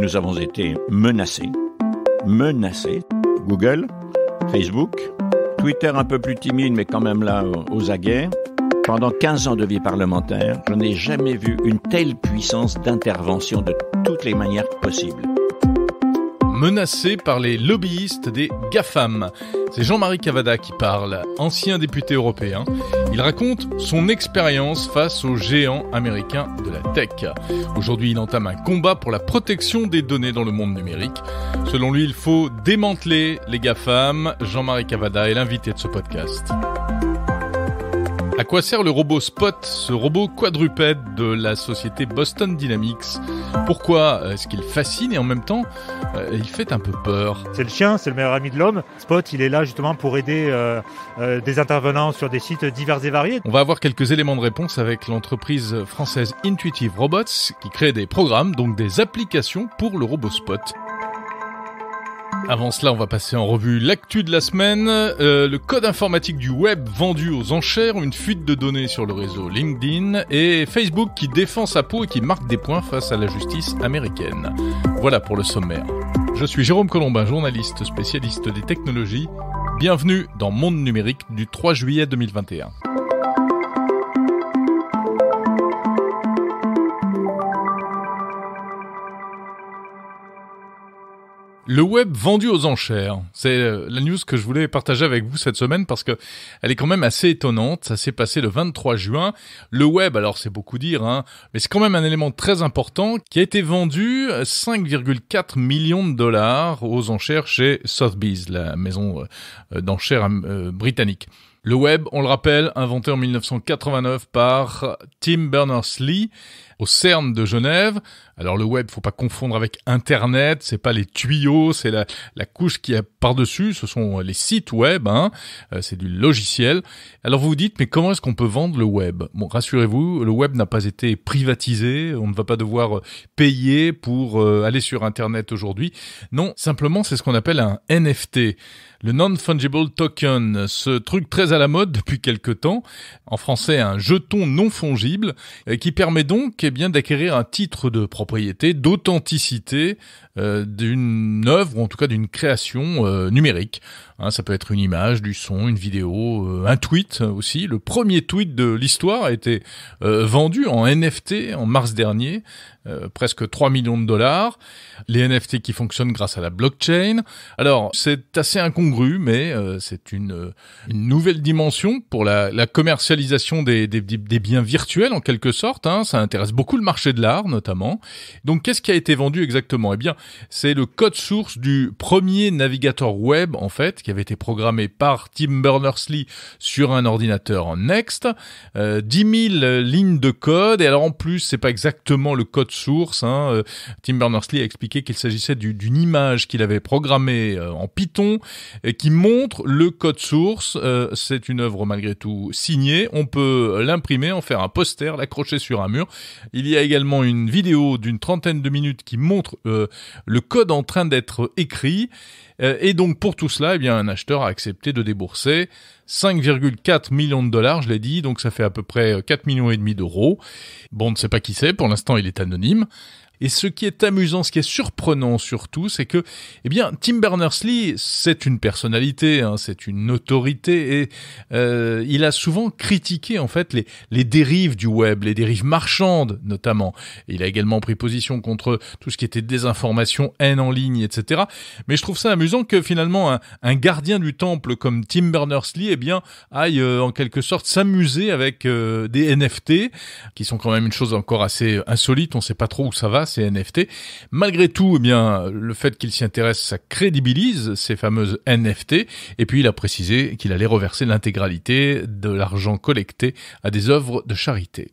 Nous avons été menacés. Menacés. Google, Facebook, Twitter un peu plus timide, mais quand même là aux aguets. Pendant 15 ans de vie parlementaire, je n'ai jamais vu une telle puissance d'intervention de toutes les manières possibles menacé par les lobbyistes des GAFAM. C'est Jean-Marie Cavada qui parle, ancien député européen. Il raconte son expérience face aux géants américains de la tech. Aujourd'hui, il entame un combat pour la protection des données dans le monde numérique. Selon lui, il faut démanteler les GAFAM. Jean-Marie Cavada est l'invité de ce podcast quoi sert le robot Spot, ce robot quadrupède de la société Boston Dynamics Pourquoi euh, est-ce qu'il fascine et en même temps euh, il fait un peu peur C'est le chien, c'est le meilleur ami de l'homme. Spot, il est là justement pour aider euh, des intervenants sur des sites divers et variés. On va avoir quelques éléments de réponse avec l'entreprise française Intuitive Robots qui crée des programmes, donc des applications pour le robot Spot. Avant cela, on va passer en revue l'actu de la semaine. Euh, le code informatique du web vendu aux enchères, une fuite de données sur le réseau LinkedIn et Facebook qui défend sa peau et qui marque des points face à la justice américaine. Voilà pour le sommaire. Je suis Jérôme Colombin, journaliste spécialiste des technologies. Bienvenue dans Monde numérique du 3 juillet 2021. Le web vendu aux enchères, c'est euh, la news que je voulais partager avec vous cette semaine parce que elle est quand même assez étonnante. Ça s'est passé le 23 juin. Le web, alors c'est beaucoup dire, hein, mais c'est quand même un élément très important qui a été vendu 5,4 euh, millions de dollars aux enchères chez Sotheby's, la maison euh, d'enchères britannique. Le web, on le rappelle, inventé en 1989 par Tim Berners-Lee au CERN de Genève. Alors le web, faut pas confondre avec Internet, c'est pas les tuyaux, c'est la, couche qui est par-dessus, ce sont les sites web, hein. Euh, c'est du logiciel. Alors vous vous dites, mais comment est-ce qu'on peut vendre le web Bon, rassurez-vous, le web n'a pas été privatisé, on ne va pas devoir euh, payer pour euh, aller sur Internet aujourd'hui. Non, simplement c'est ce qu'on appelle un NFT. Le non-fungible token, ce truc très à la mode depuis quelque temps, en français un jeton non fongible, euh, qui permet donc eh bien d'acquérir un titre de propriété, d'authenticité euh, d'une œuvre ou en tout cas d'une création euh, numérique. Hein, ça peut être une image, du son, une vidéo, un tweet aussi. Le premier tweet de l'histoire a été vendu en NFT en mars dernier euh, presque 3 millions de dollars, les NFT qui fonctionnent grâce à la blockchain. Alors c'est assez incongru, mais euh, c'est euh, une, nouvelle dimension pour la, commercialisation des, des, biens virtuels en quelque sorte. Hein. Ça intéresse beaucoup le marché de l'art notamment. Donc qu'est-ce qui a été vendu exactement Eh bien c'est le code source du premier navigateur web en fait qui avait été programmé par Tim Berners-Lee sur un ordinateur en Next. dix 10 lignes de code et alors en plus c'est pas exactement le code source. Hein. Euh, Tim Berners-Lee a expliqué qu'il s'agissait d'une image qu'il avait programmée euh, en Python qui montre le code source. Euh, c'est une œuvre malgré tout signée. On peut l'imprimer, en faire un poster, l'accrocher sur un mur. Il y a également une vidéo d'une trentaine de minutes qui montre le code en train d'être écrit. Euh, et donc pour tout cela, eh bien un acheteur a accepté de débourser 5,4 millions de dollars, je l'ai dit, donc ça fait à peu près 4 euh, millions et demi d'euros. Bon, on ne sait pas qui c'est, pour l'instant il est anonyme. Et ce qui est amusant, ce qui est surprenant surtout, c'est que, eh bien, Tim Berners-Lee, c'est une personnalité, hein, c'est une autorité, et euh, il a souvent critiqué en fait les, les dérives du web, les dérives marchandes notamment. il a également pris position contre tout ce qui était désinformation, haine en ligne, etc. Mais je trouve ça amusant que finalement un, gardien du temple comme Tim Berners-Lee, eh bien, aille euh, en quelque sorte s'amuser avec euh, des NFT, qui sont quand même une chose encore assez insolite. On ne sait pas trop où ça va ces NFT. Malgré tout, eh bien, le fait qu'il s'y intéresse, ça crédibilise ces fameuses NFT. Et puis, il a précisé qu'il allait reverser l'intégralité de l'argent collecté à des œuvres de charité.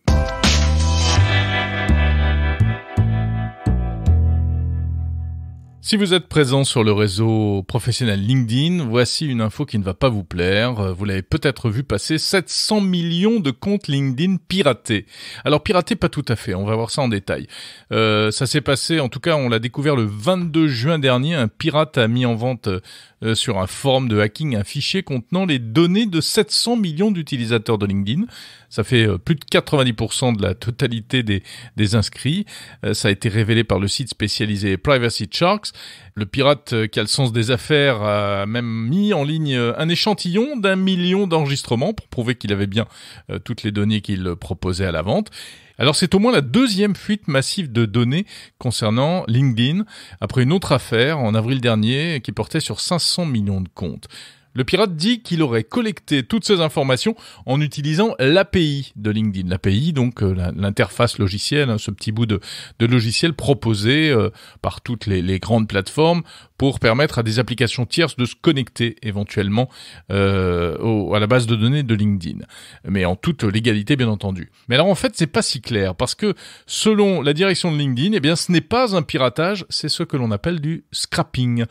Si vous êtes présent sur le réseau professionnel LinkedIn, voici une info qui ne va pas vous plaire. Vous l'avez peut-être vu passer 700 millions de comptes LinkedIn piratés. Alors piratés pas tout à fait, on va voir ça en détail. Euh, ça s'est passé, en tout cas on l'a découvert le 22 juin dernier, un pirate a mis en vente euh, euh, sur un forum de hacking un fichier contenant les données de 700 millions d'utilisateurs de LinkedIn. Ça fait euh, plus de 90% de la totalité des, inscrits. Euh, ça a été révélé par le site spécialisé Privacy Sharks. Le pirate qui a le sens des affaires a même mis en ligne un échantillon d'un million d'enregistrements pour prouver qu'il avait bien toutes les données qu'il proposait à la vente. Alors c'est au moins la deuxième fuite massive de données concernant LinkedIn, après une autre affaire en avril dernier qui portait sur 500 millions de comptes. Le pirate dit qu'il aurait collecté toutes ces informations en utilisant l'API de LinkedIn. L'API, donc euh, l'interface logicielle, hein, ce petit bout de, logiciel proposé euh, par toutes les, grandes plateformes pour permettre à des applications tierces de se connecter éventuellement euh, à la base de données de LinkedIn. Mais en toute légalité, bien entendu. Mais alors en fait, c'est pas si clair parce que selon la direction de LinkedIn, eh bien, ce n'est pas un piratage, c'est ce que l'on appelle du scrapping.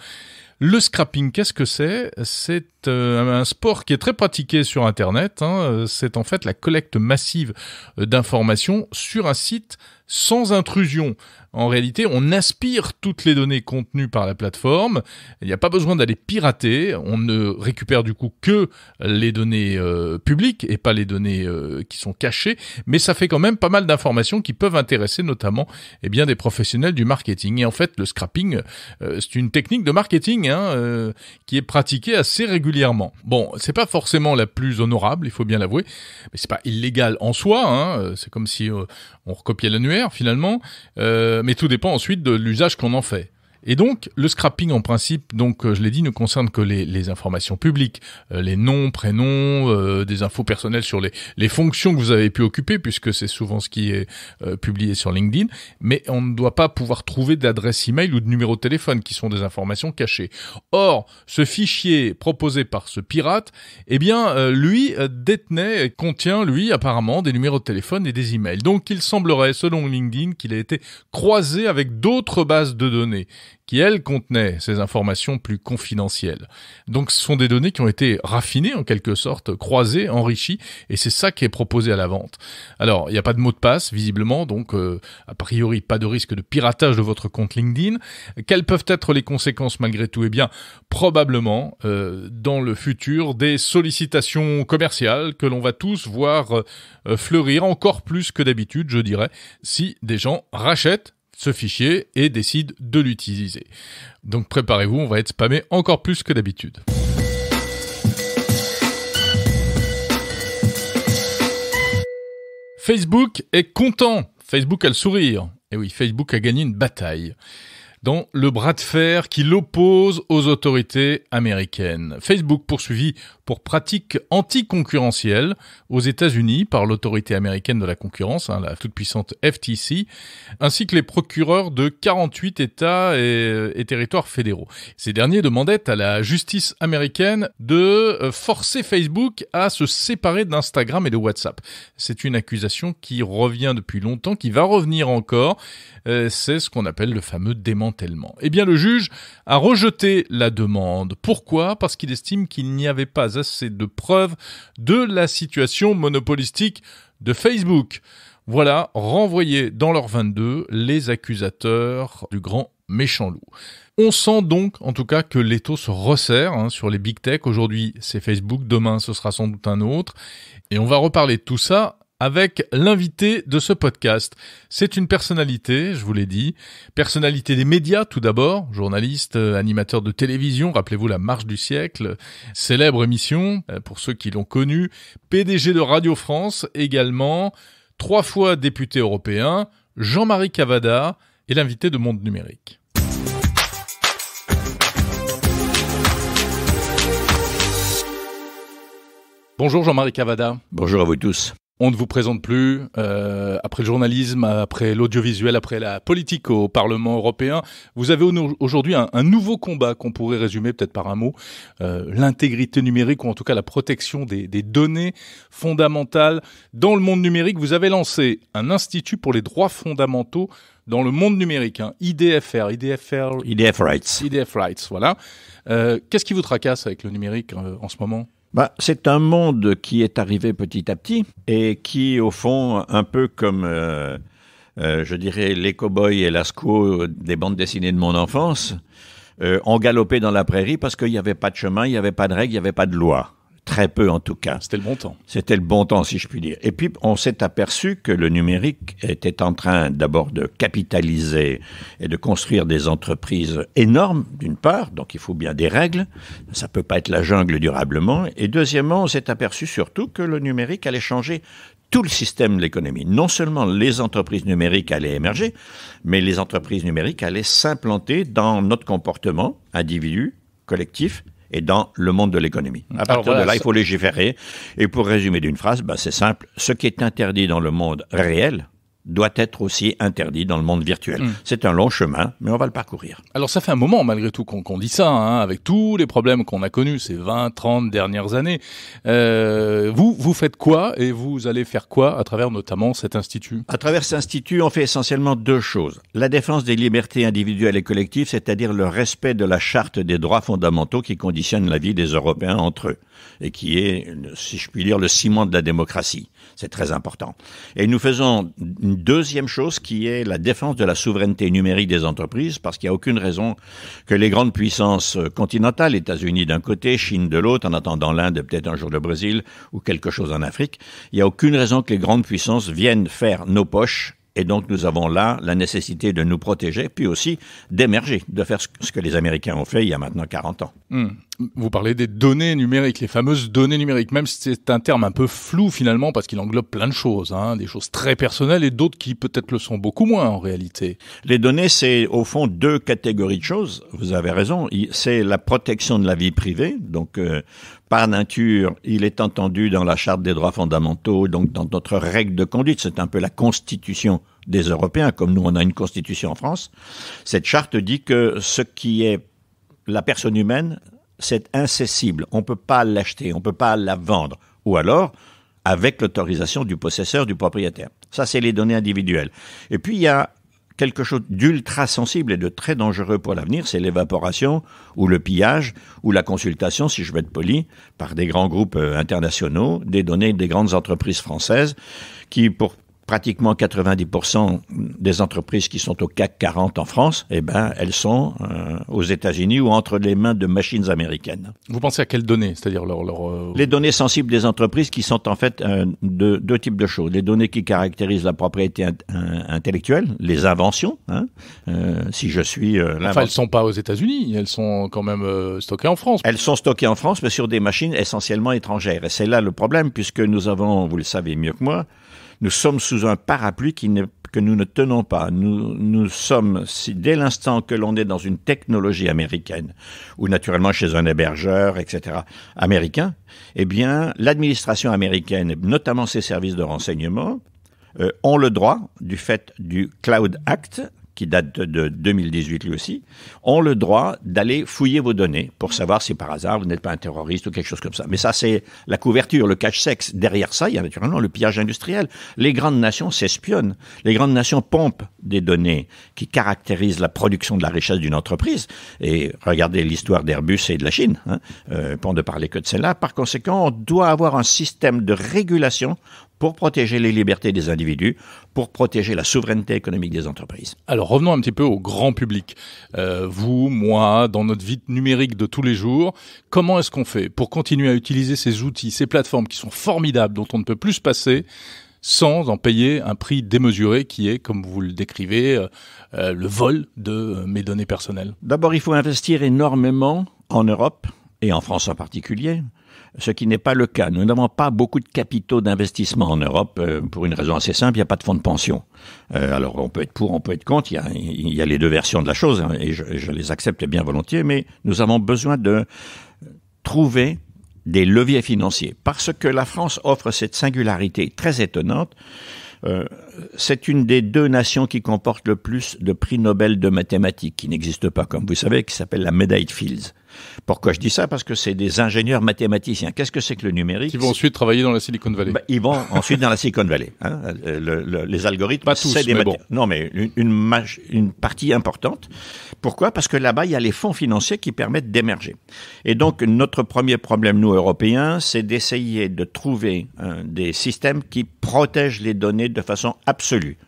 Le scrapping, qu'est-ce que c'est C'est euh, un sport qui est très pratiqué sur Internet. Hein. Euh, c'est en fait la collecte massive euh, d'informations sur un site sans intrusion. En réalité, on aspire toutes les données contenues par la plateforme. Il n'y a pas besoin d'aller pirater. On ne récupère du coup que les données publiques et pas les données qui sont cachées. Mais ça fait quand même pas mal d'informations qui peuvent intéresser notamment eh bien, des professionnels du marketing. Et en fait, le scrapping, c'est une technique de marketing hein, qui est pratiquée assez régulièrement Bon, c'est pas forcément la plus honorable, il faut bien l'avouer, mais c'est pas illégal en soi. Hein, euh, c'est comme si euh, on recopiait l'annuaire finalement, euh, mais tout dépend ensuite de l'usage qu'on en fait. Et donc, le scrapping, en principe, donc euh, je l'ai dit, ne concerne que les, informations publiques, euh, les noms, prénoms, euh, des infos personnelles sur les, fonctions que vous avez pu occuper, puisque c'est souvent ce qui est publié sur LinkedIn. Mais on ne doit pas pouvoir trouver d'adresse email ou de numéro de téléphone, qui sont des informations cachées. Or, ce fichier proposé par ce pirate, eh bien, lui détenait, contient, lui, apparemment, des numéros de téléphone et des emails. Donc, il semblerait, selon LinkedIn, qu'il ait été croisé avec d'autres bases de données qui, elles, contenaient ces informations plus confidentielles. Donc ce sont des données qui ont été raffinées en quelque sorte, croisées, enrichies, et c'est ça qui est proposé à la vente. Alors, il n'y a pas de mot de passe, visiblement, donc euh, a priori pas de risque de piratage de votre compte LinkedIn. Quelles peuvent être les conséquences malgré tout Eh bien, probablement, euh, dans le futur, des sollicitations commerciales que l'on va tous voir euh, fleurir encore plus que d'habitude, je dirais, si des gens rachètent ce fichier et décide de l'utiliser. Donc préparez-vous, on va être spammé encore plus que d'habitude. Facebook est content. Facebook a le sourire. Et oui, Facebook a gagné une bataille dans le bras de fer qui l'oppose aux autorités américaines. Facebook poursuivi pour pratiques anticoncurrentielles aux États-Unis par l'autorité américaine de la concurrence, hein, la toute-puissante FTC, ainsi que les procureurs de 48 États euh, et, territoires fédéraux. Ces derniers demandaient à la justice américaine de euh, forcer Facebook à se séparer d'Instagram et de WhatsApp. C'est une accusation qui revient depuis longtemps, qui va revenir encore. Euh, c'est ce qu'on appelle le fameux dément tellement Eh bien, le juge a rejeté la demande. Pourquoi Parce qu'il estime qu'il n'y avait pas assez de preuves de la situation monopolistique de Facebook. Voilà, renvoyé dans leur 22 les accusateurs du grand méchant loup. On sent donc en tout cas que l'étau se resserre hein, sur les big tech. Aujourd'hui c'est Facebook, demain ce sera sans doute un autre. Et on va reparler de tout ça avec l'invité de ce podcast. C'est une personnalité, je vous l'ai dit, personnalité des médias tout d'abord, journaliste, euh, animateur de télévision, rappelez-vous la marche du siècle, célèbre émission euh, pour ceux qui l'ont connue, PDG de Radio France également, trois fois député européen, Jean-Marie Cavada est l'invité de Monde Numérique. Bonjour Jean-Marie Cavada. Bonjour à vous tous. On ne vous présente plus, euh, après le journalisme, après l'audiovisuel, après la politique au Parlement européen, vous avez aujourd'hui un, nouveau combat qu'on pourrait résumer peut-être par un mot, euh, l'intégrité numérique ou en tout cas la protection des, données fondamentales. Dans le monde numérique, vous avez lancé un institut pour les droits fondamentaux dans le monde numérique, IDFR, hein, IDFR, IDF Rights. voilà. Euh, qu'est-ce qui vous tracasse avec le numérique en ce moment bah, c'est un monde qui est arrivé petit à petit et qui, au fond, un peu comme, euh, euh, je dirais, les cow-boys et l'Asco des bandes dessinées de mon enfance, euh, ont galopé dans la prairie parce qu'il n'y avait pas de chemin, il n'y avait pas de règles, il n'y avait pas de loi très peu en tout cas. C'était le bon temps. C'était le bon temps, si je puis dire. Et puis, on s'est aperçu que le numérique était en train d'abord de capitaliser et de construire des entreprises énormes, d'une part, donc il faut bien des règles, ça ne peut pas être la jungle durablement, et deuxièmement, on s'est aperçu surtout que le numérique allait changer tout le système de l'économie. Non seulement les entreprises numériques allaient émerger, mais les entreprises numériques allaient s'implanter dans notre comportement individu, collectif et dans le monde de l'économie. À partir de là, il faut légiférer. Et pour résumer d'une phrase, bah, c'est simple. Ce qui est interdit dans le monde réel, doit être aussi interdit dans le monde virtuel. Hmm. C'est un long chemin, mais on va le parcourir. Alors ça fait un moment malgré tout qu'on dit ça, hein, avec tous les problèmes qu'on a connus ces 20, 30 dernières années. Euh, vous, vous faites quoi et vous allez faire quoi à travers notamment cet institut À travers cet institut, on fait essentiellement deux choses. La défense des libertés individuelles et collectives, c'est-à-dire le respect de la charte des droits fondamentaux qui conditionne la vie des Européens entre eux, et qui est, si je puis dire, le ciment de la démocratie. C'est très important. Et nous faisons une deuxième chose qui est la défense de la souveraineté numérique des entreprises, parce qu'il n'y a aucune raison que les grandes puissances euh, continentales, États-Unis d'un côté, Chine de l'autre, en attendant l'Inde, peut-être un jour le Brésil ou quelque chose en Afrique, il n'y a aucune raison que les grandes puissances viennent faire nos poches et donc nous avons là la nécessité de nous protéger, puis aussi d'émerger, de faire ce que les Américains ont fait il y a maintenant 40 ans. Hmm vous parlez des données numériques, les fameuses données numériques, même si c'est un terme un peu flou finalement parce qu'il englobe plein de choses, hein, des choses très personnelles et d'autres qui peut-être le sont beaucoup moins en réalité. Les données, c'est au fond deux catégories de choses, vous avez raison, c'est la protection de la vie privée, donc euh, par nature, il est entendu dans la Charte des droits fondamentaux, donc dans notre règle de conduite, c'est un peu la constitution des Européens, comme nous on a une constitution en France. Cette charte dit que ce qui est la personne humaine c'est incessible. On ne peut pas l'acheter, on ne peut pas la vendre. Ou alors, avec l'autorisation du possesseur, du propriétaire. Ça, c'est les données individuelles. Et puis, il y a quelque chose d'ultra sensible et de très dangereux pour l'avenir, c'est l'évaporation ou le pillage ou la consultation, si je vais être poli, par des grands groupes euh, internationaux, des données des grandes entreprises françaises qui, pour pratiquement 90% des entreprises qui sont au CAC 40 en France, eh ben, elles sont euh, aux États-Unis ou entre les mains de machines américaines. Vous pensez à quelles données C'est-à-dire leur, euh, les données sensibles des entreprises, qui sont en fait euh, de, deux types de choses les données qui caractérisent la propriété intellectuelle, les inventions. Hein, si je suis enfin, elles sont pas aux États-Unis, elles sont quand même stockées en France. Elles sont stockées en France, mais sur des machines essentiellement étrangères. Et c'est là le problème, puisque nous avons, vous le savez mieux que moi, nous sommes sous un parapluie que nous ne tenons pas. Nous, sommes, si dès l'instant que l'on est dans une technologie américaine, ou naturellement chez un hébergeur, etc., américain, eh bien, l'administration américaine, notamment ses services de renseignement, euh, ont le droit, du fait du Cloud Act, qui date de 2018 lui aussi, ont le droit d'aller fouiller vos données pour savoir si par hasard vous n'êtes pas un terroriste ou quelque chose comme ça. Mais ça, c'est la couverture, le cache-sexe. Derrière ça, il y a naturellement le pillage industriel. Les grandes nations s'espionnent. Les grandes nations pompent des données qui caractérisent la production de la richesse d'une entreprise. Et regardez l'histoire d'Airbus et de la Chine, hein. euh, pour ne parler que de celle-là. Par conséquent, on doit avoir un système de régulation pour protéger les libertés des individus, pour protéger la souveraineté économique des entreprises. Alors revenons un petit peu au grand public. Euh, vous, moi, dans notre vie numérique de tous les jours, comment est-ce qu'on fait pour continuer à utiliser ces outils, ces plateformes qui sont formidables, dont on ne peut plus se passer sans en payer un prix démesuré qui est, comme vous le décrivez, euh, euh, le vol de mes données personnelles D'abord, il faut investir énormément en Europe et en France en particulier, ce qui n'est pas le cas. Nous n'avons pas beaucoup de capitaux d'investissement en Europe euh, pour une raison assez simple, il n'y a pas de fonds de pension. Euh, alors on peut être pour, on peut être contre, il y a, les deux versions de la chose hein, et je, les accepte bien volontiers, mais nous avons besoin de trouver des leviers financiers parce que la France offre cette singularité très étonnante. Euh, c'est une des deux nations qui comporte le plus de prix Nobel de mathématiques, qui n'existe pas, comme vous savez, qui s'appelle la médaille de Fields. Pourquoi je dis ça Parce que c'est des ingénieurs mathématiciens. Qu'est-ce que c'est que le numérique Ils vont ensuite travailler dans la Silicon Valley. Bah, ils vont ensuite dans la Silicon Valley. Hein. les algorithmes, c'est des mais bon. Non, mais une, partie importante. Pourquoi Parce que là-bas, il y a les fonds financiers qui permettent d'émerger. Et donc, notre premier problème, nous, Européens, c'est d'essayer de trouver hein, des systèmes qui protègent les données de façon absolue.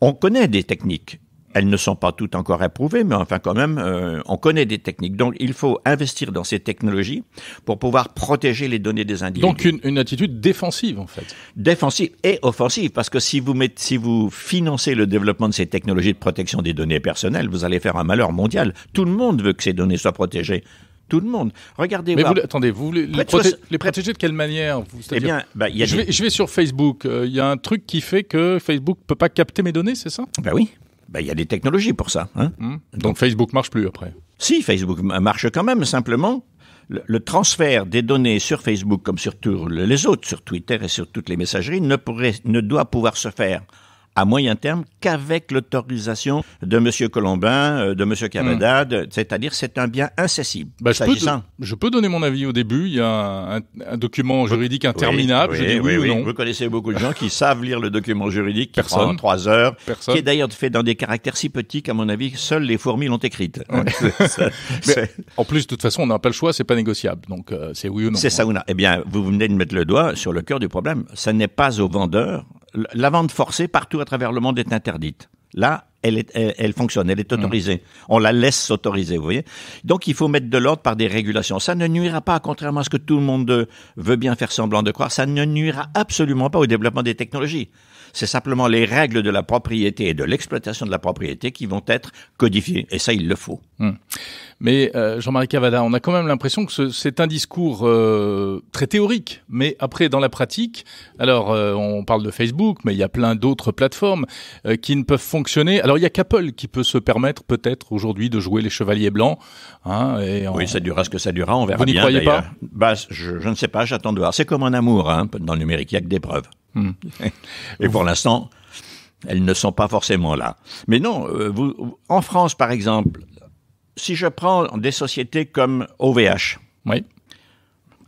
On connaît des techniques elles ne sont pas toutes encore approuvées, mais enfin quand même, euh, on connaît des techniques. Donc il faut investir dans ces technologies pour pouvoir protéger les données des individus. Donc une, attitude défensive en fait. Défensive et offensive, parce que si vous, mettez, si vous financez le développement de ces technologies de protection des données personnelles, vous allez faire un malheur mondial. Tout le monde veut que ces données soient protégées tout le monde. Regardez. Mais vous, attendez, vous les, les, de quelle manière Eh bien, bah, je, vais, sur Facebook. Euh, il y a un truc qui fait que Facebook peut pas capter mes données, c'est ça Ben oui. Ben, il y a des technologies pour ça. Hein. Hmm. Donc, Facebook marche plus après. Si, Facebook marche quand même, simplement, le transfert des données sur Facebook comme sur tous les autres, sur Twitter et sur toutes les messageries, ne, pourrait, ne doit pouvoir se faire à moyen terme qu'avec l'autorisation de M. Colombin, euh, de M. Cavada, hmm. c'est-à-dire c'est un bien incessible. Bah, je, peux donner mon avis au début, il y a un, document juridique interminable, oui, je dis oui, ou non. Vous connaissez beaucoup de gens qui savent lire le document juridique Personne. trois heures, Personne. qui est d'ailleurs fait dans des caractères si petits qu'à mon avis, seules les fourmis l'ont écrite. en plus, de toute façon, on n'a pas le choix, c'est pas négociable, donc euh, c'est oui ou non. C'est ça hein. ou non. Eh bien, vous venez de mettre le doigt sur le cœur du problème. Ce n'est pas aux vendeur la vente forcée partout à travers le monde est interdite. Là, elle, fonctionne, elle est autorisée. On la laisse s'autoriser, vous voyez. Donc il faut mettre de l'ordre par des régulations. Ça ne nuira pas, contrairement à ce que tout le monde veut bien faire semblant de croire, ça ne nuira absolument pas au développement des technologies c'est simplement les règles de la propriété et de l'exploitation de la propriété qui vont être codifiées. Et ça, il le faut. Hmm. Mais euh, Jean-Marie Cavada, on a quand même l'impression que c'est un discours euh, très théorique, mais après, dans la pratique, alors euh, on parle de Facebook, mais il y a plein d'autres plateformes qui ne peuvent fonctionner. Alors il y a qu'Apple qui peut se permettre peut-être aujourd'hui de jouer les chevaliers blancs. Hein, et Oui, ça durera ce que ça durera, on verra Vous n'y croyez pas bah, je, ne sais pas, j'attends de voir. C'est comme un amour, hein, dans le numérique, il n'y a que des preuves. Hmm. Et pour l'instant, elles ne sont pas forcément là. Mais non, euh, en France, par exemple, si je prends des sociétés comme OVH, oui.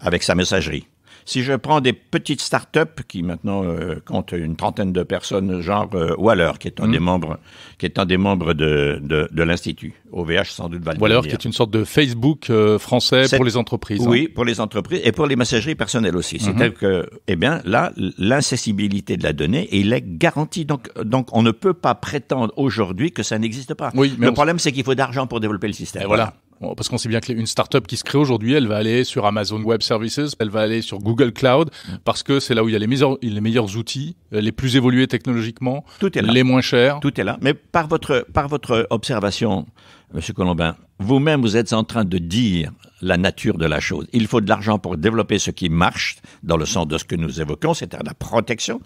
avec sa messagerie, si je prends des petites start-up qui maintenant euh, comptent une trentaine de personnes, genre euh, Waller, qui est un hmm. des membres, qui est un des membres de, de, l'institut. OVH sans doute va Waller, qui est une sorte de Facebook euh, français pour les entreprises. Hein. Oui, pour les entreprises et pour les messageries personnelles aussi. C'est-à-dire mhm. que, eh bien, là, l'incessibilité de la donnée, il est garantie. Donc, donc, on ne peut pas prétendre aujourd'hui que ça n'existe pas. Oui, le problème, c'est qu'il faut d'argent pour développer le système. voilà. Parce qu'on sait bien qu'une startup qui se crée aujourd'hui, elle va aller sur Amazon Web Services, elle va aller sur Google Cloud, parce que c'est là où il y a les meilleurs, outils, euh, les plus évolués technologiquement, les moins chers. Tout est là. Mais par votre, par votre observation, Monsieur Colombin, vous-même, vous êtes en train de dire la nature de la chose. Il faut de l'argent pour développer ce qui marche, dans le sens de ce que nous évoquons, c'est-à-dire la protection.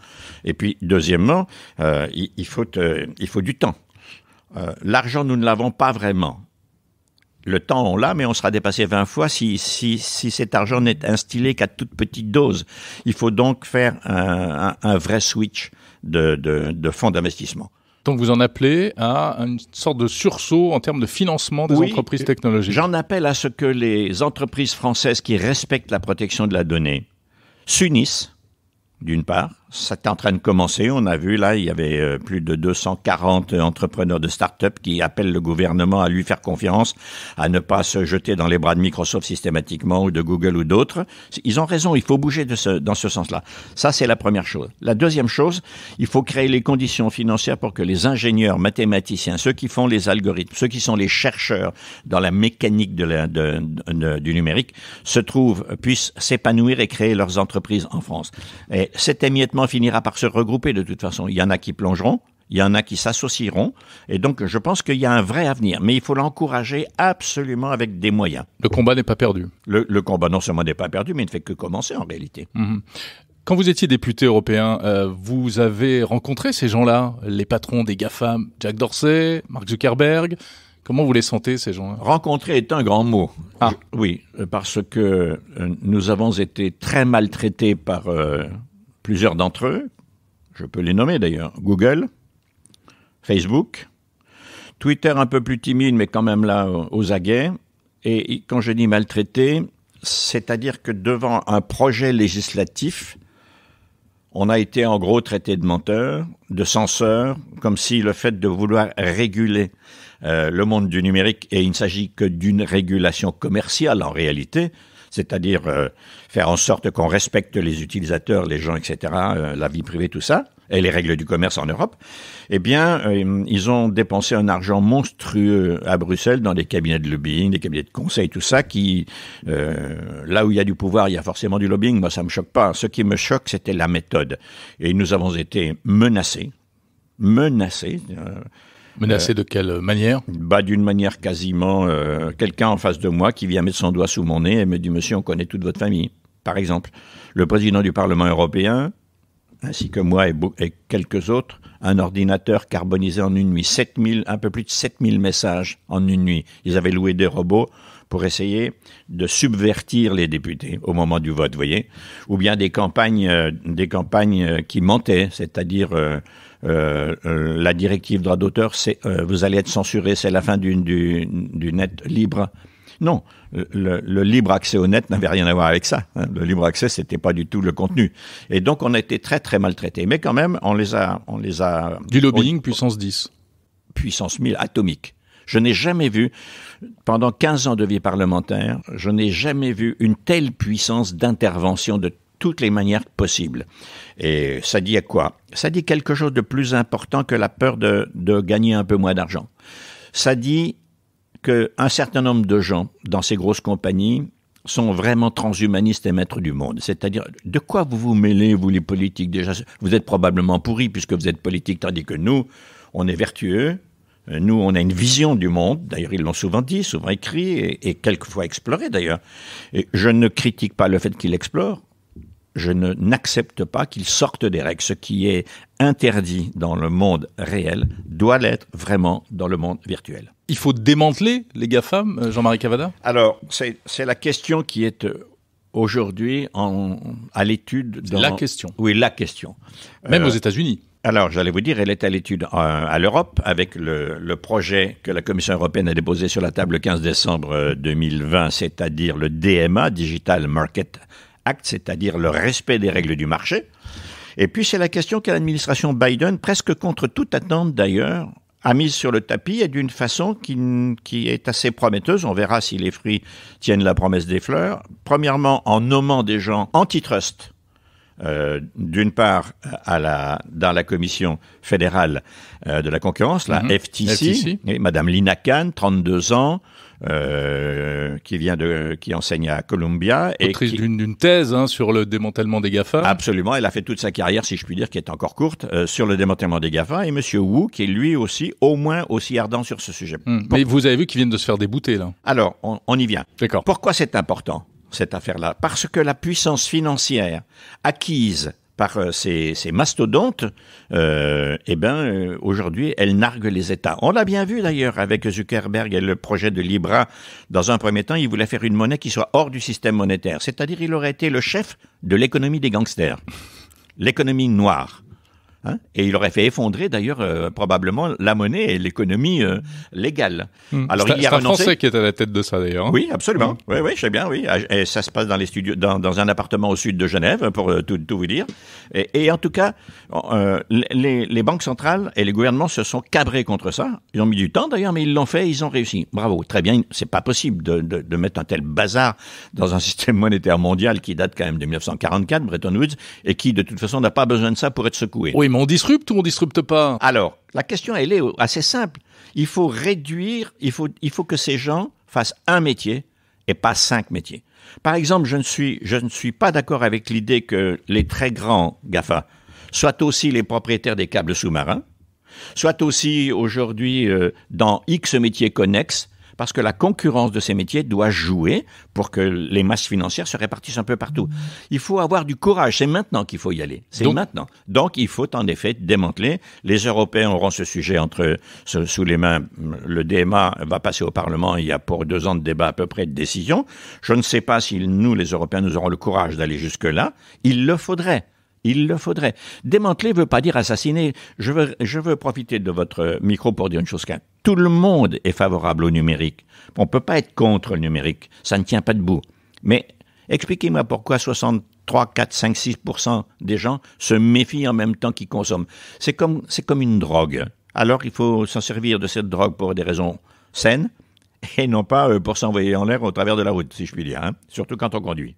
Et puis, deuxièmement, euh, il, faut, euh, il faut du temps. l'argent, nous ne l'avons pas vraiment le temps, on l'a, mais on sera dépassé 20 fois si, si, si cet argent n'est instillé qu'à toute petite dose. Il faut donc faire un, vrai switch de, fonds d'investissement. Donc vous en appelez à une sorte de sursaut en termes de financement des entreprises euh, technologiques. J'en appelle à ce que les entreprises françaises qui respectent la protection de la donnée s'unissent, d'une part, c'est en train de commencer. On a vu, là, il y avait euh, plus de 240 entrepreneurs de start-up qui appellent le gouvernement à lui faire confiance, à ne pas se jeter dans les bras de Microsoft systématiquement ou de Google ou d'autres. Ils ont raison, il faut bouger de ce, dans ce sens-là. Ça, c'est la première chose. La deuxième chose, il faut créer les conditions financières pour que les ingénieurs, mathématiciens, ceux qui font les algorithmes, ceux qui sont les chercheurs dans la mécanique de du numérique, se trouvent, puissent s'épanouir et créer leurs entreprises en France. Et cet émiettement finira par se regrouper de toute façon. Il y en a qui plongeront, il y en a qui s'associeront. Et donc, je pense qu'il y a un vrai avenir. Mais il faut l'encourager absolument avec des moyens. Le combat n'est pas perdu. Le, combat, non seulement n'est pas perdu, mais il ne fait que commencer en réalité. Mhm. Quand vous étiez député européen, euh, vous avez rencontré ces gens-là, les patrons des GAFAM, Jack Dorsey, Mark Zuckerberg. Comment vous les sentez, ces gens-là Rencontrer est un grand mot. Ah. oui, euh, parce que euh, nous avons été très maltraités par Plusieurs d'entre eux, je peux les nommer d'ailleurs, Google, Facebook, Twitter un peu plus timide mais quand même là euh, aux aguets, et quand je dis maltraité, c'est-à-dire que devant un projet législatif, on a été en gros traité de menteur, de censeur, comme si le fait de vouloir réguler euh, le monde du numérique, et il ne s'agit que d'une régulation commerciale en réalité, c'est-à-dire euh, faire en sorte qu'on respecte les utilisateurs, les gens, etc., euh, la vie privée, tout ça, et les règles du commerce en Europe, eh bien, euh, ils ont dépensé un argent monstrueux à Bruxelles dans des cabinets de lobbying, des cabinets de conseil, tout ça, qui, là où il y a du pouvoir, il y a forcément du lobbying, moi ça me choque pas. Ce qui me choque, c'était la méthode. Et nous avons été menacés, menacés Menacé de quelle manière bah, D'une manière quasiment euh, quelqu'un en face de moi qui vient mettre son doigt sous mon nez et me dit Monsieur, on connaît toute votre famille. Par exemple, le président du Parlement européen, ainsi que moi et, quelques autres, un ordinateur carbonisé en une nuit. 7000, un peu plus de 7000 messages en une nuit. Ils avaient loué des robots pour essayer de subvertir les députés au moment du vote, voyez. Ou bien des campagnes, euh, des campagnes euh, qui mentaient, c'est-à-dire euh, euh, la directive droit d'auteur, c'est euh, vous allez être censuré, c'est la fin du, du, net libre. Non, le, libre accès au net n'avait rien à voir avec ça. Hein. Le libre accès, c'était pas du tout le contenu. Et donc, on a été très très maltraité. Mais quand même, on les a, on les a. Du lobbying, puissance 10. Puissance 1000, atomique. Je n'ai jamais vu, pendant 15 ans de vie parlementaire, je n'ai jamais vu une telle puissance d'intervention de toutes les manières possibles. Et ça dit à quoi Ça dit quelque chose de plus important que la peur de, gagner un peu moins d'argent. Ça dit qu'un certain nombre de gens dans ces grosses compagnies sont vraiment transhumanistes et maîtres du monde. C'est-à-dire, de quoi vous vous mêlez, vous les politiques déjà Vous êtes probablement pourris puisque vous êtes politiques, tandis que nous, on est vertueux, nous, on a une vision du monde, d'ailleurs ils l'ont souvent dit, souvent écrit, et, quelquefois exploré d'ailleurs. je ne critique pas le fait qu'ils l'explorent, je ne n'accepte pas qu'ils sortent des règles. Ce qui est interdit dans le monde réel doit l'être vraiment dans le monde virtuel. Il faut démanteler les GAFAM, euh, Jean-Marie Cavada Alors, c'est la question qui est euh, aujourd'hui à l'étude. La question. Oui, la question. Euh, Même aux États-Unis. Alors, j'allais vous dire, elle est à l'étude à l'Europe avec le, le, projet que la Commission européenne a déposé sur la table le 15 décembre 2020, c'est-à-dire le DMA, Digital Market c'est-à-dire le respect des règles du marché. Et puis c'est la question que l'administration Biden, presque contre toute attente d'ailleurs, a mise sur le tapis et d'une façon qui, est assez prometteuse. On verra si les fruits tiennent la promesse des fleurs. Premièrement, en nommant des gens antitrust. Euh, d'une part à la, dans la commission fédérale euh, de la concurrence, la mm-hmm. FTC, et Madame Lina Khan, 32 ans, euh, qui vient de, qui enseigne à Columbia. Autrice d'une thèse hein, sur le démantèlement des GAFA. Absolument, elle a fait toute sa carrière, si je puis dire, qui est encore courte, euh, sur le démantèlement des GAFA. Et Monsieur Wu, qui est lui aussi au moins aussi ardent sur ce sujet. Hmm. Mais vous avez vu qu'ils viennent de se faire débouter là. Alors, on, on y vient. D'accord. Pourquoi c'est important cette affaire-là Parce que la puissance financière acquise par euh, ces, mastodontes, euh, eh ben, euh, aujourd'hui, elle nargue les États. On l'a bien vu d'ailleurs avec Zuckerberg et le projet de Libra. Dans un premier temps, il voulait faire une monnaie qui soit hors du système monétaire, c'est-à-dire il aurait été le chef de l'économie des gangsters, l'économie noire. Hein? Et il aurait fait effondrer d'ailleurs euh, probablement la monnaie et l'économie euh, légale. Hmm. Alors il y a un Français qui est à la tête de ça d'ailleurs. Hein. Oui, absolument. Hmm. Oui, oui, je sais bien. Oui, ah, et ça se passe dans les studios, dans, un appartement au sud de Genève, pour euh, tout, vous dire. Et, en tout cas, les, banques centrales et les gouvernements se sont cabrés contre ça. Ils ont mis du temps d'ailleurs, mais ils l'ont fait, ils ont réussi. Bravo, très bien. C'est pas possible de, mettre un tel bazar dans un système monétaire mondial qui date quand même de 1944, Bretton Woods, et qui de toute façon n'a pas besoin de ça pour être secoué. Oui, on disrupte ou on disrupte pas Alors, la question, elle est assez simple. Il faut réduire, il faut, il faut que ces gens fassent un métier et pas cinq métiers. Par exemple, je ne suis, je ne suis pas d'accord avec l'idée que les très grands GAFA soient aussi les propriétaires des câbles sous-marins, soient aussi aujourd'hui euh, dans X métiers connexes, parce que la concurrence de ces métiers doit jouer pour que les masses financières se répartissent un peu partout. Mmh. Il faut avoir du courage, c'est maintenant qu'il faut y aller, c'est maintenant. Donc il faut en effet démanteler. Les Européens auront ce sujet entre sous les mains. Le DMA va passer au Parlement, il y a pour deux ans de débat à peu près de décision. Je ne sais pas si nous, les Européens, nous aurons le courage d'aller jusque-là. Il le faudrait. Il le faudrait. Démanteler ne veut pas dire assassiner. Je veux, profiter de votre micro pour dire une chose. Tout le monde est favorable au numérique. On ne peut pas être contre le numérique. Ça ne tient pas debout. Mais expliquez-moi pourquoi 63, 4, 5, 6 des gens se méfient en même temps qu'ils consomment. C'est comme, une drogue. Alors il faut s'en servir de cette drogue pour des raisons saines et non pas euh, pour s'envoyer en l'air au travers de la route, si je puis dire, hein. surtout quand on conduit.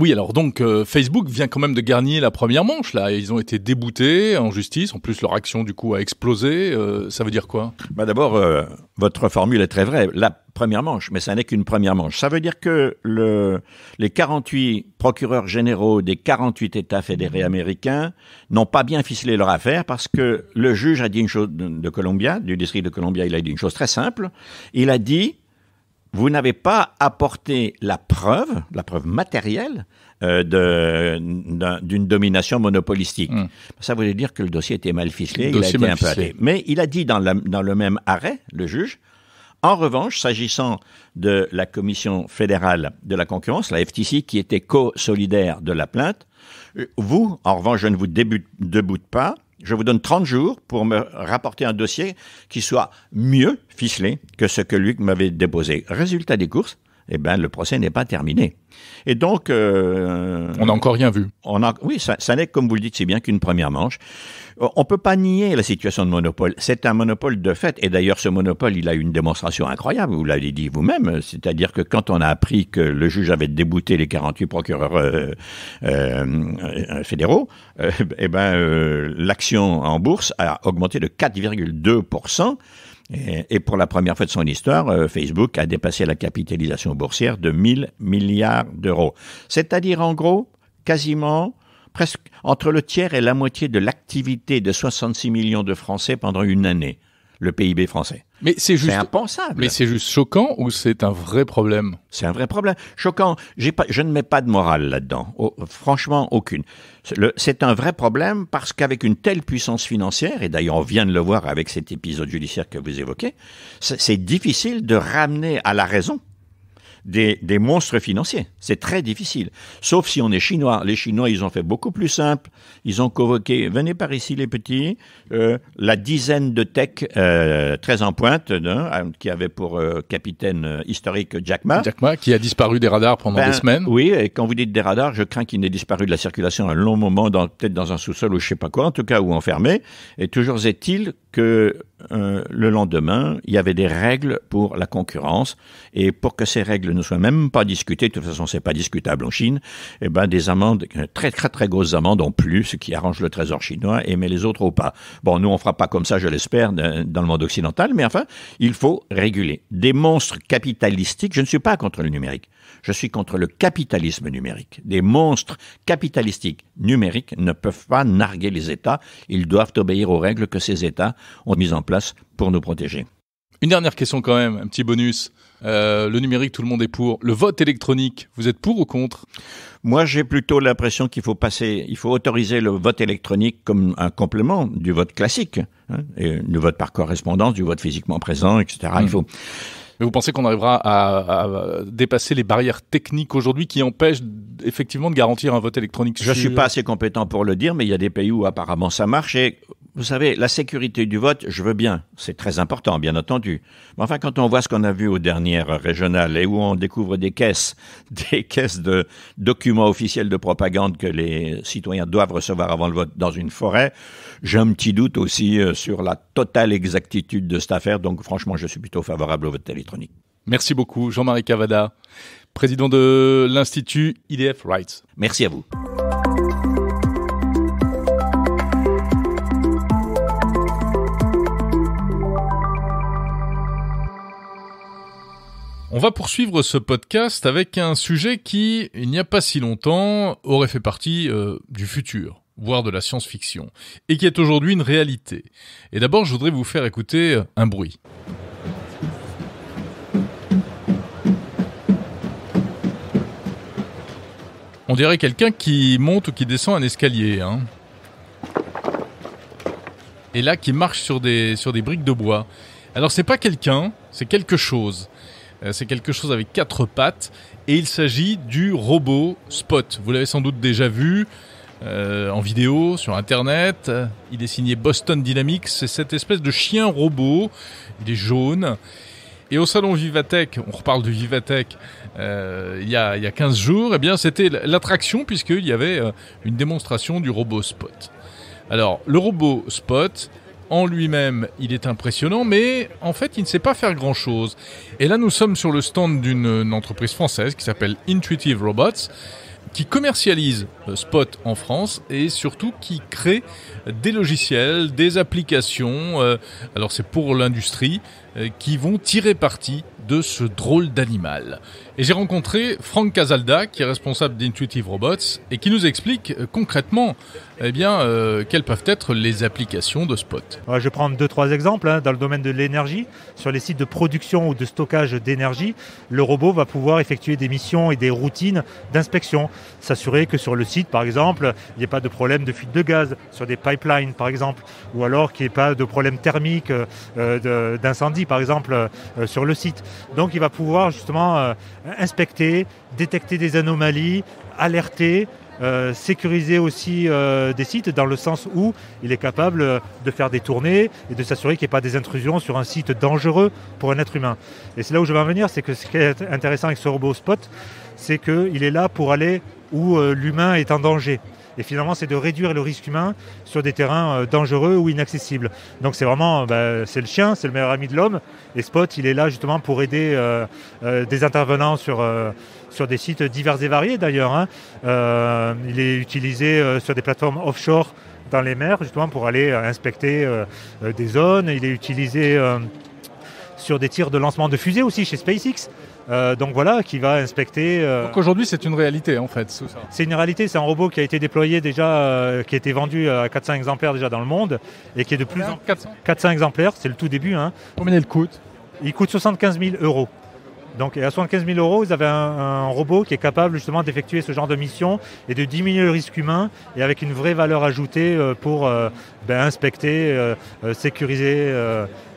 Oui, alors donc euh, Facebook vient quand même de gagner la première manche là. Ils ont été déboutés en justice. En plus, leur action du coup a explosé. Euh, ça veut dire quoi bah d'abord, euh, votre formule est très vraie. La première manche, mais ça n'est qu'une première manche. Ça veut dire que le, les 48 procureurs généraux des 48 États fédérés américains n'ont pas bien ficelé leur affaire parce que le juge a dit une chose de, de Columbia, du district de Columbia, il a dit une chose très simple. Il a dit vous n'avez pas apporté la preuve, la preuve matérielle, euh, d'une domination monopolistique. Hmm. Ça voulait dire que le dossier était mal ficelé, il a été un Mais il a dit dans, dans le même arrêt, le juge, en revanche, s'agissant de la Commission fédérale de la concurrence, la FTC, qui était co-solidaire de la plainte, euh, vous, en revanche, je ne vous déboute pas, je vous donne 30 jours pour me rapporter un dossier qui soit mieux ficelé que ce que lui m'avait déposé. Résultat des courses, eh ben, le procès n'est pas terminé. Et donc... Euh, on n'a encore rien vu. On a, oui, ça, n'est, comme vous le dites, c'est bien qu'une première manche. On peut pas nier la situation de monopole. C'est un monopole de fait. Et d'ailleurs, ce monopole, il a une démonstration incroyable, vous l'avez dit vous-même. C'est-à-dire que quand on a appris que le juge avait débouté les 48 procureurs euh, euh, fédéraux, eh ben, l'action en bourse a augmenté de 4,2%. Et, pour la première fois de son histoire, euh, Facebook a dépassé la capitalisation boursière de 1000 milliards d'euros. C'est-à-dire en gros, quasiment presque entre le tiers et la moitié de l'activité de 66 millions de Français pendant une année le PIB français. Mais c'est juste impensable. Mais c'est juste choquant ou c'est un vrai problème C'est un vrai problème. Choquant. je ne mets pas de morale là-dedans. Oh, franchement, aucune. C'est un vrai problème parce qu'avec une telle puissance financière, et d'ailleurs on vient de le voir avec cet épisode judiciaire que vous évoquez, c'est difficile de ramener à la raison des, monstres financiers. C'est très difficile. Sauf si on est chinois. Les Chinois, ils ont fait beaucoup plus simple. Ils ont convoqué, venez par ici les petits, euh, la dizaine de tech euh, très en pointe, hein, qui avait pour euh, capitaine historique Jack Ma. Jack Ma, qui a disparu des radars pendant ben, des semaines. Oui, et quand vous dites des radars, je crains qu'il n'ait disparu de la circulation un long moment, peut-être dans un sous-sol ou je sais pas quoi, en tout cas, ou enfermé. Et toujours est-il que le lendemain, il y avait des règles pour la concurrence. Et pour que ces règles ne soit même pas discuté, de toute façon c'est pas discutable en Chine, Et eh ben des amendes, euh, très très très grosses amendes en plus, ce qui arrange le trésor chinois et met les autres au pas. Bon, nous on fera pas comme ça, je l'espère, dans le monde occidental, mais enfin, il faut réguler. Des monstres capitalistiques, je ne suis pas contre le numérique, je suis contre le capitalisme numérique. Des monstres capitalistiques numériques ne peuvent pas narguer les États, ils doivent obéir aux règles que ces États ont mises en place pour nous protéger. Une dernière question quand même, un petit bonus. Euh, le numérique, tout le monde est pour. Le vote électronique, vous êtes pour ou contre Moi, j'ai plutôt l'impression qu'il faut passer, il faut autoriser le vote électronique comme un complément du vote classique, hein, et du vote par correspondance, du vote physiquement présent, etc. Il hmm. faut mais vous pensez qu'on arrivera à, dépasser les barrières techniques aujourd'hui qui empêchent effectivement de garantir un vote électronique Je ne suis pas assez compétent pour le dire, mais il y a des pays où apparemment ça marche. Et vous savez, la sécurité du vote, je veux bien, c'est très important, bien entendu. Mais enfin, quand on voit ce qu'on a vu aux dernières régionales et où on découvre des caisses, des caisses de documents officiels de propagande que les citoyens doivent recevoir avant le vote dans une forêt, j'ai un petit doute aussi euh, sur la totale exactitude de cette affaire. Donc, franchement, je suis plutôt favorable au vote électronique. Merci beaucoup, Jean-Marie Cavada, président de l'Institut IDF Rights. Merci à vous. On va poursuivre ce podcast avec un sujet qui, il n'y a pas si longtemps, aurait fait partie euh, du futur, voire de la science-fiction, et qui est aujourd'hui une réalité. Et d'abord, je voudrais vous faire écouter un bruit. On dirait quelqu'un qui monte ou qui descend un escalier. Hein. Et là, qui marche sur des, sur des briques de bois. Alors, c'est pas quelqu'un, c'est quelque chose. Euh, c'est quelque chose avec quatre pattes. Et il s'agit du robot Spot. Vous l'avez sans doute déjà vu. Euh, en vidéo, sur internet. Il est signé Boston Dynamics. C'est cette espèce de chien robot. Il est jaune. Et au salon Vivatech, on reparle de Vivatech, euh, il, y a, 15 jours, eh bien c'était l'attraction puisqu'il y avait euh, une démonstration du robot Spot. Alors le robot Spot, en lui-même, il est impressionnant, mais en fait, il ne sait pas faire grand-chose. Et là, nous sommes sur le stand d'une entreprise française qui s'appelle Intuitive Robots, qui commercialise euh, Spot en France et surtout qui crée des logiciels, des applications. Alors, c'est pour l'industrie, euh, qui vont tirer parti de ce drôle d'animal. Et j'ai rencontré Franck Casalda, qui est responsable d'Intuitive Robots, et qui nous explique euh, concrètement eh bien, euh, quelles peuvent être les applications de Spot. je vais prendre deux, trois exemples. Hein, dans le domaine de l'énergie, sur les sites de production ou de stockage d'énergie, le robot va pouvoir effectuer des missions et des routines d'inspection. S'assurer que sur le site, par exemple, il n'y ait pas de problème de fuite de gaz, sur des pipelines, par exemple, ou alors qu'il n'y ait pas de problème thermique, d'incendie, par exemple euh, sur le site. Donc il va pouvoir justement euh, inspecter, détecter des anomalies, alerter, euh, sécuriser aussi des sites dans le sens où il est capable de faire des tournées et de s'assurer qu'il n'y ait pas des intrusions sur un site dangereux pour un être humain. Et c'est là où je vais en venir, c'est que ce qui est intéressant avec ce robot Spot, c'est qu'il est là pour aller où l'humain est en danger. Et finalement, c'est de réduire le risque humain sur des terrains euh, dangereux ou inaccessibles. Donc c'est vraiment, euh, bah, c'est le chien, c'est le meilleur ami de l'homme. Et Spot, il est là justement pour aider euh, des intervenants sur, sur des sites divers et variés d'ailleurs. Hein. il est utilisé sur des plateformes offshore dans les mers justement pour aller inspecter des zones. Il est utilisé sur des tirs de lancement de fusées aussi chez SpaceX. Euh, donc voilà, qui va inspecter. Euh, donc aujourd'hui, c'est une réalité en fait. C'est une réalité, c'est un robot qui a été déployé déjà, euh, qui a été vendu à 400 exemplaires déjà dans le monde et qui est de plus en 400, exemplaires, c'est le tout début. Hein. Combien il coûte Il coûte 75 000 euros. Donc, à 75 000 euros, vous avez un, robot qui est capable justement d'effectuer ce genre de mission et de diminuer le risque humain et avec une vraie valeur ajoutée euh, pour euh, ben, inspecter, euh, sécuriser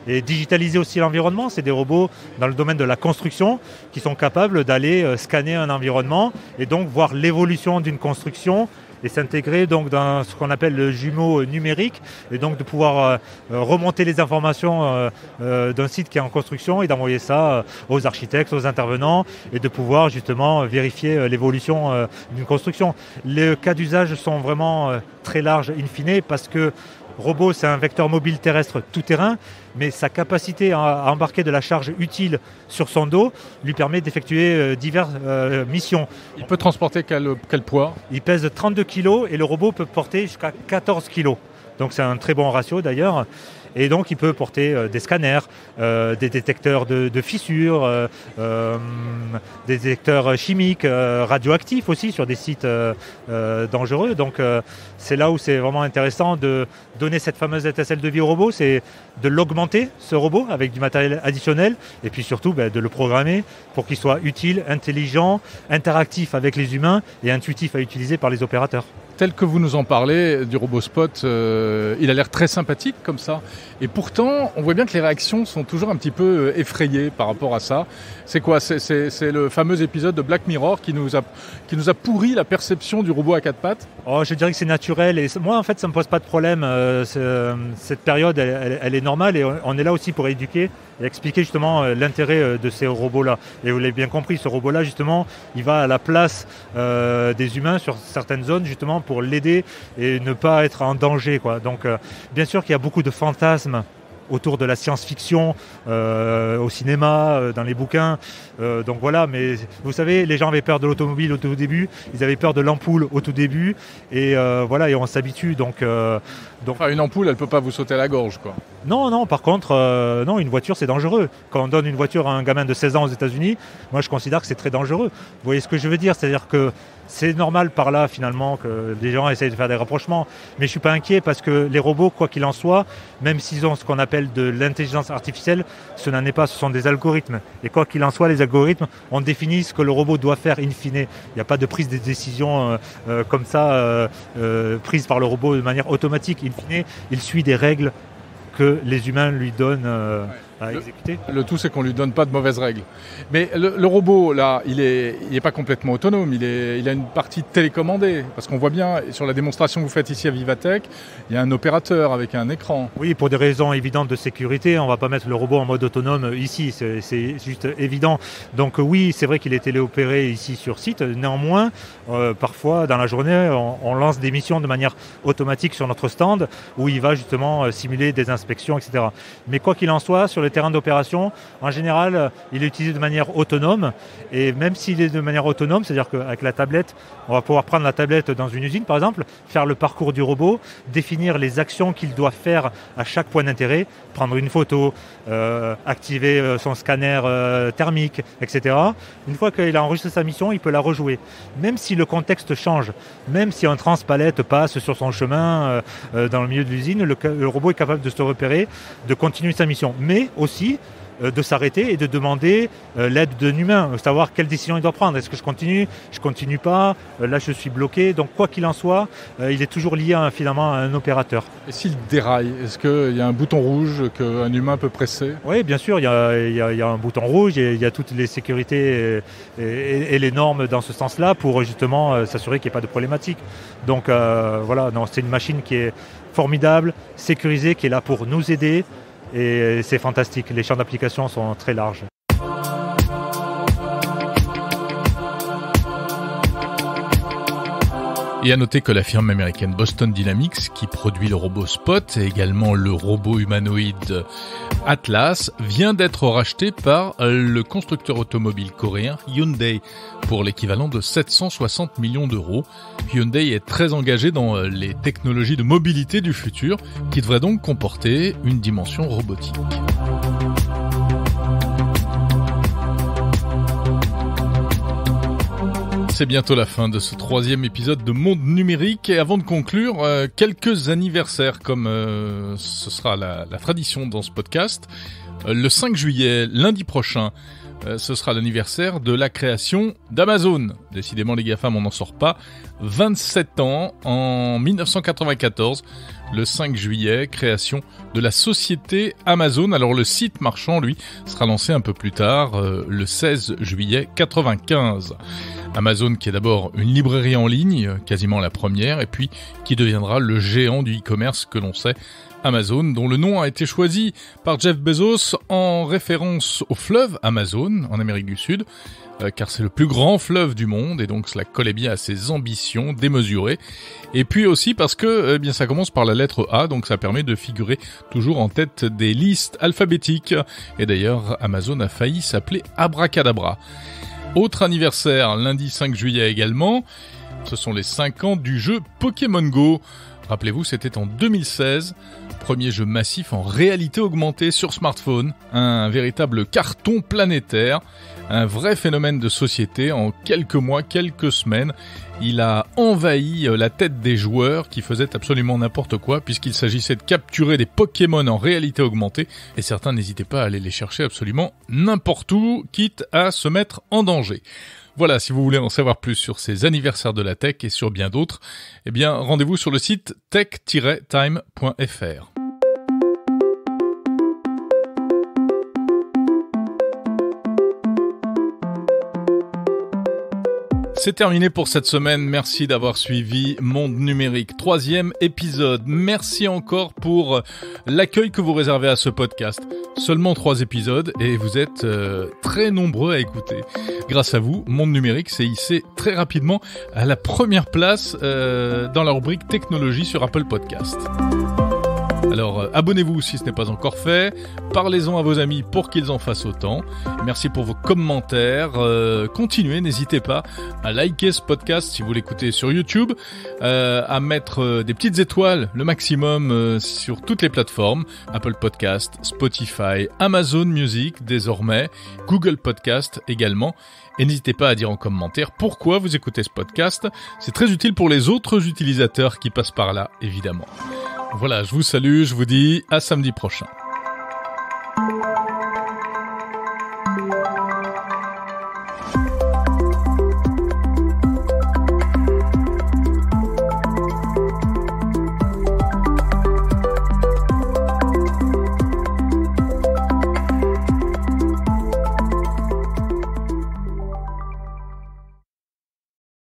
et digitaliser aussi l'environnement. C'est des robots dans le domaine de la construction qui sont capables d'aller scanner un environnement et donc voir l'évolution d'une construction et s'intégrer donc dans ce qu'on appelle le jumeau numérique et donc de pouvoir euh, euh, remonter les informations euh, d'un site qui est en construction et d'envoyer ça aux architectes, aux intervenants et de pouvoir justement vérifier l'évolution d'une construction. Les cas d'usage sont vraiment très larges in fine parce que robot, c'est un vecteur mobile terrestre tout-terrain, mais sa capacité à embarquer de la charge utile sur son dos lui permet d'effectuer euh, diverses euh, missions. Il peut transporter quel, quel poids Il pèse 32 kg et le robot peut porter jusqu'à 14 kg. Donc c'est un très bon ratio d'ailleurs. Et donc, il peut porter euh, des scanners, euh, des détecteurs de, fissures, euh, des détecteurs chimiques, radioactifs aussi sur des sites dangereux. Donc, c'est là où c'est vraiment intéressant de donner cette fameuse étincelle de vie au robot, c'est de l'augmenter, ce robot, avec du matériel additionnel, et puis surtout ben, de le programmer pour qu'il soit utile, intelligent, interactif avec les humains et intuitif à utiliser par les opérateurs tel que vous nous en parlez du robot spot, euh, il a l'air très sympathique comme ça. Et pourtant, on voit bien que les réactions sont toujours un petit peu euh, effrayées par rapport à ça. C'est quoi C'est le fameux épisode de Black Mirror qui nous, a, qui nous a pourri la perception du robot à quatre pattes Oh, je dirais que c'est naturel. Et moi, en fait, ça me pose pas de problème. Euh, cette période, elle, est normale et on est là aussi pour éduquer et expliquer justement l'intérêt de ces robots-là. Et vous l'avez bien compris, ce robot-là, justement, il va à la place des humains sur certaines zones, justement, pour pour l'aider et ne pas être en danger. Quoi. Donc euh, bien sûr qu'il y a beaucoup de fantasmes autour de la science-fiction, euh, au cinéma, euh, dans les bouquins. donc voilà, mais vous savez, les gens avaient peur de l'automobile au tout début, ils avaient peur de l'ampoule au tout début, et voilà, et on s'habitue. Donc, donc... Enfin, une ampoule, elle ne peut pas vous sauter à la gorge, quoi. Non, non, par contre, non, une voiture, c'est dangereux. Quand on donne une voiture à un gamin de 16 ans aux États-Unis, moi, je considère que c'est très dangereux. Vous voyez ce que je veux dire C'est-à-dire que c'est normal par là finalement que des gens essayent de faire des rapprochements. Mais je ne suis pas inquiet parce que les robots, quoi qu'il en soit, même s'ils ont ce qu'on appelle de l'intelligence artificielle, ce n'en est pas, ce sont des algorithmes. Et quoi qu'il en soit, les algorithmes, on définit ce que le robot doit faire in fine. Il n'y a pas de prise de décision euh, euh, comme ça, euh, prise par le robot de manière automatique. In fine, il suit des règles que les humains lui donnent exécuter. Le, tout, c'est qu'on lui donne pas de mauvaises règles. Mais le, robot, là, il est, pas complètement autonome. Il, est, il a une partie télécommandée. Parce qu'on voit bien, sur la démonstration que vous faites ici à Vivatech, il y a un opérateur avec un écran. Oui, pour des raisons évidentes de sécurité, on va pas mettre le robot en mode autonome ici. C'est juste évident. Donc oui, c'est vrai qu'il est téléopéré ici sur site. Néanmoins, euh, parfois, dans la journée, on, lance des missions de manière automatique sur notre stand où il va justement euh, simuler des inspections, etc. Mais quoi qu'il en soit, sur les terrain d'opération, en général, euh, il est utilisé de manière autonome. Et même s'il est de manière autonome, c'est-à-dire qu'avec la tablette, on va pouvoir prendre la tablette dans une usine, par exemple, faire le parcours du robot, définir les actions qu'il doit faire à chaque point d'intérêt, prendre une photo, euh, activer euh, son scanner thermique, etc. Une fois qu'il a enregistré sa mission, il peut la rejouer. Même si le contexte change, même si un transpalette passe sur son chemin dans le milieu de l'usine, le, le robot est capable de se repérer, de continuer sa mission. Mais aussi euh, de s'arrêter et de demander euh, l'aide d'un humain, savoir quelle décision il doit prendre. Est-ce que je continue Je continue pas euh, Là, je suis bloqué. Donc, quoi qu'il en soit, il est toujours lié hein, finalement à un opérateur. Et s'il déraille, est-ce qu'il y a un bouton rouge qu'un humain peut presser Oui, bien sûr, il y, a, un bouton rouge et il y a toutes les sécurités et, les normes dans ce sens-là pour justement s'assurer qu'il n'y ait pas de problématique. Donc, voilà, c'est une machine qui est formidable, sécurisée, qui est là pour nous aider et euh, c'est fantastique. Les champs d'application sont très larges. Et à noter que la firme américaine Boston Dynamics, qui produit le robot Spot et également le robot humanoïde Atlas, vient d'être rachetée par le constructeur automobile coréen Hyundai pour l'équivalent de 760 millions d'euros. Hyundai est très engagé dans euh, les technologies de mobilité du futur, qui devraient donc comporter une dimension robotique. C'est bientôt la fin de ce troisième épisode de Monde Numérique et avant de conclure, euh, quelques anniversaires comme euh, ce sera la, tradition dans ce podcast. Euh, le 5 juillet, lundi prochain, ce sera l'anniversaire de la création d'Amazon. Décidément les GAFAM, on n'en sort pas. 27 ans en 1994 le 5 juillet, création de la société Amazon. Alors le site marchand, lui, sera lancé un peu plus tard, euh, le 16 juillet 95. Amazon qui est d'abord une librairie en ligne, euh, quasiment la première, et puis qui deviendra le géant du e-commerce que l'on sait Amazon, dont le nom a été choisi par Jeff Bezos en référence au fleuve Amazon en Amérique du Sud, euh, car c'est le plus grand fleuve du monde et donc cela collait bien à ses ambitions démesurées. Et puis aussi parce que euh, eh bien ça commence par la lettre A, donc ça permet de figurer toujours en tête des listes alphabétiques. Et d'ailleurs, Amazon a failli s'appeler Abracadabra. Autre anniversaire, lundi 5 juillet également, ce sont les 5 ans du jeu Pokémon Go. Rappelez-vous, c'était en 2016, premier jeu massif en réalité augmentée sur smartphone, un véritable carton planétaire un vrai phénomène de société. En quelques mois, quelques semaines, il a envahi euh, la tête des joueurs qui faisaient absolument n'importe quoi puisqu'il s'agissait de capturer des Pokémon en réalité augmentée et certains n'hésitaient pas à aller les chercher absolument n'importe où, quitte à se mettre en danger. Voilà, si vous voulez en savoir plus sur ces anniversaires de la tech et sur bien d'autres, eh bien rendez-vous sur le site tech-time.fr. C'est terminé pour cette semaine. Merci d'avoir suivi Monde Numérique, troisième épisode. Merci encore pour euh, l'accueil que vous réservez à ce podcast. Seulement trois épisodes et vous êtes euh, très nombreux à écouter. Grâce à vous, Monde Numérique s'est hissé très rapidement à la première place euh, dans la rubrique technologie sur Apple Podcast. Alors euh, abonnez-vous si ce n'est pas encore fait, parlez-en à vos amis pour qu'ils en fassent autant. Merci pour vos commentaires, euh, continuez, n'hésitez pas à liker ce podcast si vous l'écoutez sur YouTube, euh, à mettre des petites étoiles le maximum sur toutes les plateformes, Apple Podcast, Spotify, Amazon Music désormais, Google Podcast également. Et n'hésitez pas à dire en commentaire pourquoi vous écoutez ce podcast. C'est très utile pour les autres utilisateurs qui passent par là, évidemment. Voilà, je vous salue, je vous dis à samedi prochain.